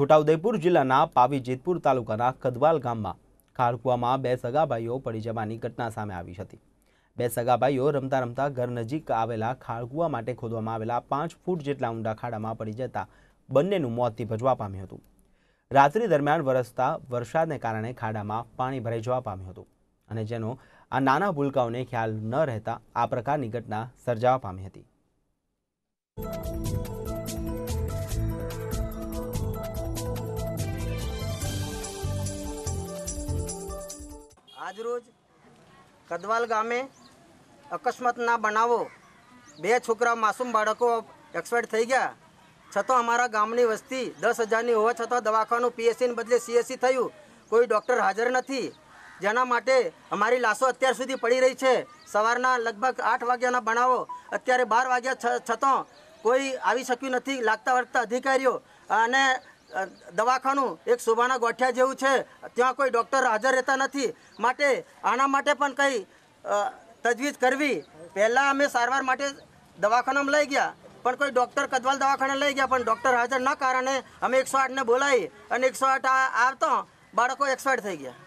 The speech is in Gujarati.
છોટાઉદેપુર જિલ્લાના પાવી જેતપુર તાલુકાના કદવાલ ગામમાં ખારકુવામાં બે સગાભાઈઓ પડી જવાની ઘટના સામે આવી હતી બે સગાભાઈઓ રમતા રમતા ઘર નજીક આવેલા ખારકુવા માટે ખોદવામાં આવેલા પાંચ ફૂટ જેટલા ઊંડા ખાડામાં પડી જતા બંનેનું મોતથી ભજવા પામ્યું હતું રાત્રિ દરમિયાન વરસતા વરસાદને કારણે ખાડામાં પાણી ભરાઈ જવા પામ્યું હતું અને જેનો આ નાના ભૂલકાઓને ખ્યાલ ન રહેતા આ પ્રકારની ઘટના સર્જાવા પામી હતી આજરોજ કદવાલ ગામે અકસ્માતના બનાવો બે છોકરા માસૂમ બાળકો એક્સપાયર થઈ ગયા છતાં અમારા ગામની વસ્તી દસ હજારની હોવા છતાં દવાખાનું પીએસસીને બદલે સીએસસી થયું કોઈ ડૉક્ટર હાજર નથી જેના માટે અમારી લાશો અત્યાર સુધી પડી રહી છે સવારના લગભગ આઠ વાગ્યાના બનાવો અત્યારે બાર વાગ્યા છતાં કોઈ આવી શક્યું નથી લાગતા વળગતા અધિકારીઓ અને દવાખાનું એક શોભાના ગોઠિયા જેવું છે ત્યાં કોઈ ડૉક્ટર હાજર રહેતા નથી માટે આના માટે પણ કંઈ તજવીજ કરવી પહેલાં અમે સારવાર માટે દવાખાનામાં લઈ ગયા પણ કોઈ ડૉક્ટર કદવાલ દવાખાને લઈ ગયા પણ ડૉક્ટર હાજર ન કારણે અમે એકસો આઠને બોલાવી અને એકસો આઠ આવતો બાળકો એક્સપાયર થઈ ગયા